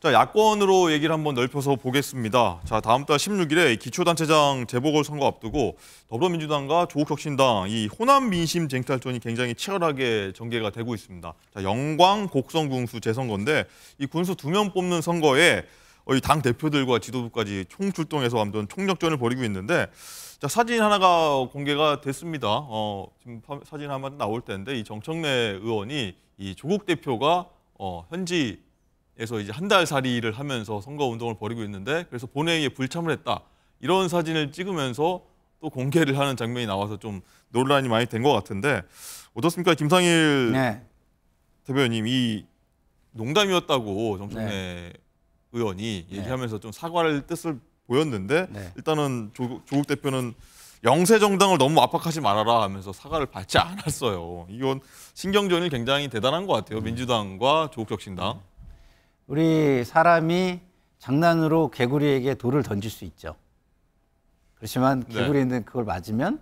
자, 야권으로 얘기를 한번 넓혀서 보겠습니다. 자, 다음 달 16일에 기초단체장 재보궐선거 앞두고 더불어민주당과 조국혁신당 이 호남 민심 쟁탈전이 굉장히 치열하게 전개가 되고 있습니다. 자, 영광 곡성군수 재선거인데 이 군수 두 명 뽑는 선거에 어, 이 당 대표들과 지도부까지 총출동해서 완전 총력전을 벌이고 있는데 자, 사진 하나가 공개가 됐습니다. 어, 지금 사진 하나 나올 텐데 이 정청래 의원이 이 조국 대표가 어, 현지 에서 이제 한 달 살이를 하면서 선거 운동을 벌이고 있는데 그래서 본회의에 불참을 했다 이런 사진을 찍으면서 또 공개를 하는 장면이 나와서 좀 논란이 많이 된 것 같은데 어떻습니까 김상일 네. 대변인 이 농담이었다고 정청래 네. 의원이 네. 얘기하면서 좀 사과를 뜻을 보였는데 네. 일단은 조국, 조국 대표는 영세 정당을 너무 압박하지 말아라 하면서 사과를 받지 않았어요. 이건 신경전이 굉장히 대단한 것 같아요. 음. 민주당과 조국혁신당. 네. 우리 사람이 장난으로 개구리에게 돌을 던질 수 있죠. 그렇지만 개구리는 네. 그걸 맞으면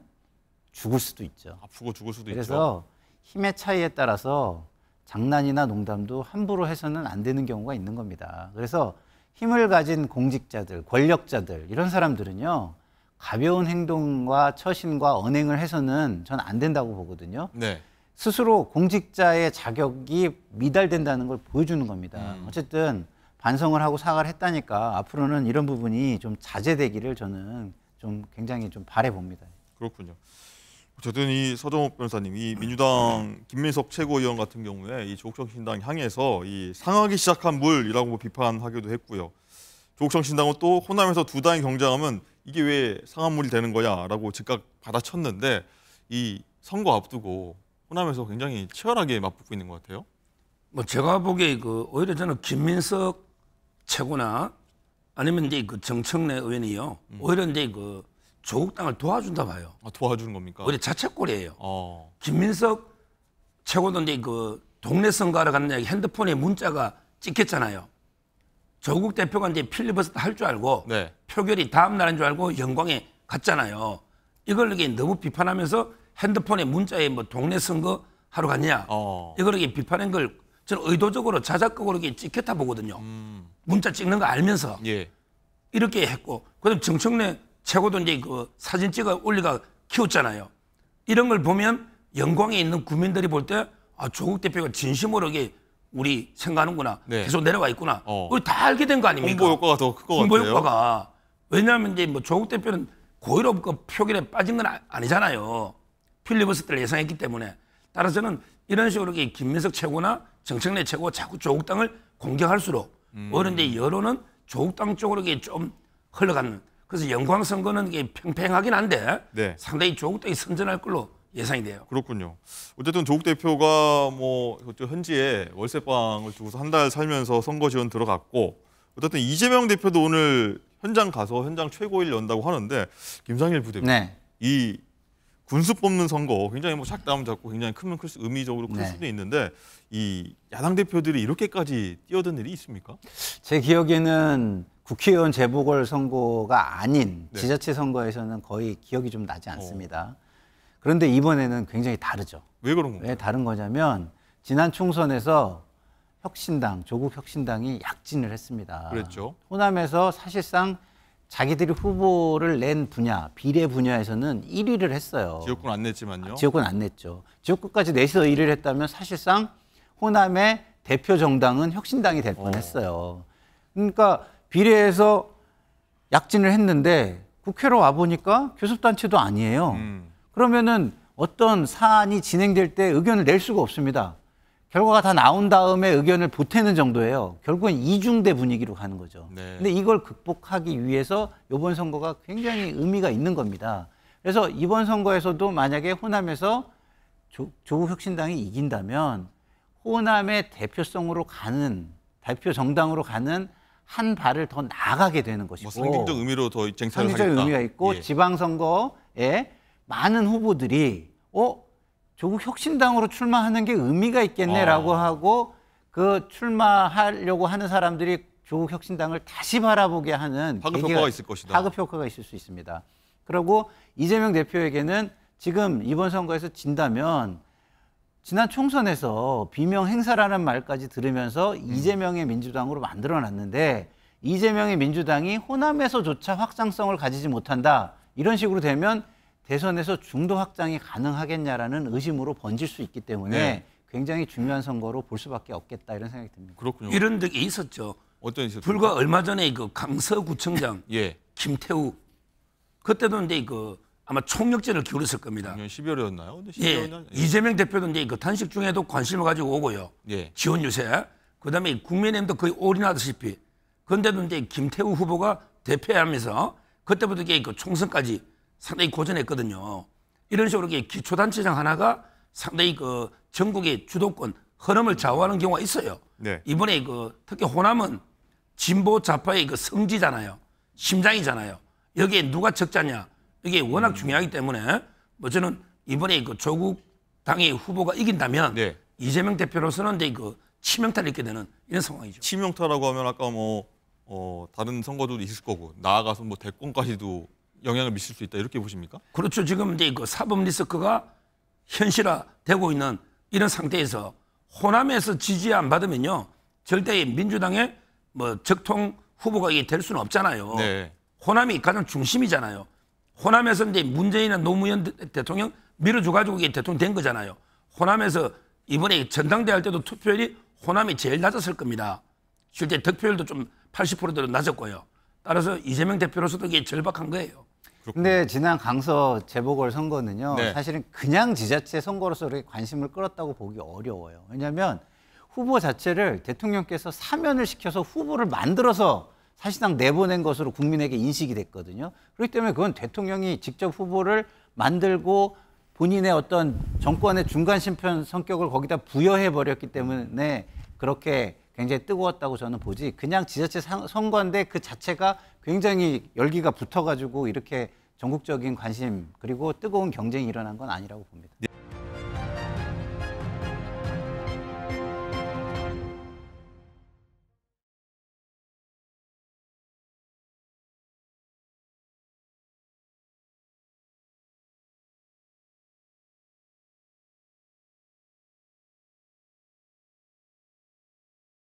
죽을 수도 있죠. 아프고 죽을 수도 그래서 있죠. 그래서 힘의 차이에 따라서 장난이나 농담도 함부로 해서는 안 되는 경우가 있는 겁니다. 그래서 힘을 가진 공직자들, 권력자들 이런 사람들은요. 가벼운 행동과 처신과 언행을 해서는 전 안 된다고 보거든요. 네. 스스로 공직자의 자격이 미달된다는 걸 보여주는 겁니다. 음. 어쨌든 반성을 하고 사과를 했다니까 앞으로는 이런 부분이 좀 자제되기를 저는 좀 굉장히 좀 바래 봅니다. 그렇군요. 어쨌든 이 서정욱 변호사님, 이 민주당 김민석 최고위원 같은 경우에 이 조국혁신당 향해서 이 상하기 시작한 물이라고 뭐 비판하기도 했고요. 조국혁신당은 또 호남에서 두 당이 경쟁하면 이게 왜 상한 물이 되는 거야라고 즉각 받아쳤는데 이 선거 앞두고 호남에서 굉장히 치열하게 맞붙고 있는 것 같아요. 뭐 제가 보기에 그 오히려 저는 김민석 최고나 아니면 이제 그 정청래 의원이요. 음. 오히려 이제 그 조국당을 도와준다 봐요. 아, 도와주는 겁니까? 오히려 자책골이에요. 어. 김민석 최고도 이제 그 동네 선거하러 갔는데 핸드폰에 문자가 찍혔잖아요. 조국 대표가 이제 필리버스터 할줄 알고 네. 표결이 다음 날인 줄 알고 영광에 갔잖아요. 이걸 이게 너무 비판하면서 핸드폰에 문자에 뭐 동네 선거 하러 갔냐 어. 이거 이렇게 비판한 걸 저는 의도적으로 자작극으로 이 찍혔다 보거든요. 음. 문자 찍는 거 알면서 예. 이렇게 했고 그다음 정청래 최고도 이제 그 사진 찍어 올리가 키웠잖아요. 이런 걸 보면 영광에 있는 국민들이 볼 때 아, 조국 대표가 진심으로 이게 우리 생각하는구나. 네. 계속 내려와 있구나. 어. 우리 다 알게 된 거 아닙니까? 홍보 효과가 더클것 홍보 효과가. 왜냐하면 이제 뭐 조국 대표는 고의로 그 표결에 빠진 건 아, 아니잖아요. 필리버스터를 예상했기 때문에 따라서는 이런 식으로 김민석 최고나 정책내 최고 자꾸 조국당을 공격할수록 음. 어른데 여론은 조국당 쪽으로 좀 흘러가는 그래서 영광 선거는 팽팽하긴 한데 네. 상당히 조국당이 선전할 걸로 예상이 돼요. 그렇군요. 어쨌든 조국 대표가 뭐 현지에 월세방을 두고서 한 달 살면서 선거 지원 들어갔고 어쨌든 이재명 대표도 오늘 현장 가서 현장 최고위 연다고 하는데 김상일 부대표 네. 이 군수 뽑는 선거 굉장히 뭐 작다면 잡고 굉장히 크면 클수 의미적으로 클 네. 수도 있는데 이 야당 대표들이 이렇게까지 뛰어든 일이 있습니까? 제 기억에는 국회의원 재보궐 선거가 아닌 네. 지자체 선거에서는 거의 기억이 좀 나지 않습니다. 어. 그런데 이번에는 굉장히 다르죠. 왜 그런 건가요? 왜 다른 거냐면 지난 총선에서 혁신당 조국 혁신당이 약진을 했습니다. 그랬죠. 호남에서 사실상 자기들이 후보를 낸 분야, 비례 분야에서는 1위를 했어요. 지역구는 안 냈지만요. 아, 지역구는 안 냈죠. 지역구까지 내서 1위를 했다면 사실상 호남의 대표 정당은 혁신당이 될 뻔했어요. 그러니까 비례에서 약진을 했는데 국회로 와 보니까 교섭단체도 아니에요. 음. 그러면은 어떤 사안이 진행될 때 의견을 낼 수가 없습니다. 결과가 다 나온 다음에 의견을 보태는 정도예요. 결국은 이중대 분위기로 가는 거죠. 네. 근데 이걸 극복하기 위해서 이번 선거가 굉장히 의미가 있는 겁니다. 그래서 이번 선거에서도 만약에 호남에서 조, 조국 혁신당이 이긴다면 호남의 대표성으로 가는 대표 정당으로 가는 한 발을 더 나가게 되는 것이고 뭐 상징적 의미로 더 쟁탈을 상징적 하겠다. 의미가 있고 예. 지방선거에 많은 후보들이 어 조국 혁신당으로 출마하는 게 의미가 있겠네라고 아. 하고 그 출마하려고 하는 사람들이 조국 혁신당을 다시 바라보게 하는 파급 효과가 있을 것이다. 파급 효과가 있을 수 있습니다. 그리고 이재명 대표에게는 지금 이번 선거에서 진다면 지난 총선에서 비명 행사라는 말까지 들으면서 음. 이재명의 민주당으로 만들어 놨는데 이재명의 민주당이 호남에서조차 확장성을 가지지 못한다. 이런 식으로 되면 대선에서 중도 확장이 가능하겠냐라는 의심으로 번질 수 있기 때문에 네. 굉장히 중요한 선거로 볼 수밖에 없겠다 이런 생각이 듭니다. 그렇군요. 이런 게 있었죠. 어떤 있었죠? 불과 얼마 전에 그 강서구청장 예. 김태우 그때도 근데 그 아마 총력전을 기울였을 겁니다. 12월이었나요? 근 예. 예. 이재명 대표도 이제 그 탄식 중에도 관심을 가지고 오고요. 예. 지원 유세. 그다음에 국민의힘도 거의 올인하다시피. 그런데도 이제 김태우 후보가 대패하면서 그때부터 이게 그 총선까지 상당히 고전했거든요. 이런 식으로 기초단체장 하나가 상당히 그 전국의 주도권 흐름을 좌우하는 경우가 있어요. 네. 이번에 그 특히 호남은 진보 좌파의 그 성지잖아요. 심장이잖아요. 여기에 누가 적자냐. 이게 워낙 음. 중요하기 때문에 뭐 저는 이번에 그 조국 당의 후보가 이긴다면 네. 이재명 대표로서는 그 치명타를 입게 되는 이런 상황이죠. 치명타라고 하면 아까 뭐 어, 다른 선거도 있을 거고 나아가서 뭐 대권까지도 영향을 미칠 수 있다 이렇게 보십니까? 그렇죠. 지금 이제 그 사법 리스크가 현실화되고 있는 이런 상태에서 호남에서 지지 안 받으면요 절대 민주당의 뭐 적통 후보가 될 수는 없잖아요. 네. 호남이 가장 중심이잖아요. 호남에서 이제 문재인이나 노무현 대통령 밀어줘가지고 이게 대통령 된 거잖아요. 호남에서 이번에 전당대 할 때도 투표율이 호남이 제일 낮았을 겁니다. 실제 득표율도 좀 80%대로 낮았고요. 따라서 이재명 대표로서도 이게 절박한 거예요. 그렇 근데 지난 강서 재보궐 선거는요. 네. 사실은 그냥 지자체 선거로서 이 관심을 끌었다고 보기 어려워요. 왜냐하면 후보 자체를 대통령께서 사면을 시켜서 후보를 만들어서 사실상 내보낸 것으로 국민에게 인식이 됐거든요. 그렇기 때문에 그건 대통령이 직접 후보를 만들고 본인의 어떤 정권의 중간 심판 성격을 거기다 부여해 버렸기 때문에 그렇게 굉장히 뜨거웠다고 저는 보지 그냥 지자체 상, 선거인데 그 자체가 굉장히 열기가 붙어가지고 이렇게 전국적인 관심 그리고 뜨거운 경쟁이 일어난 건 아니라고 봅니다. 네.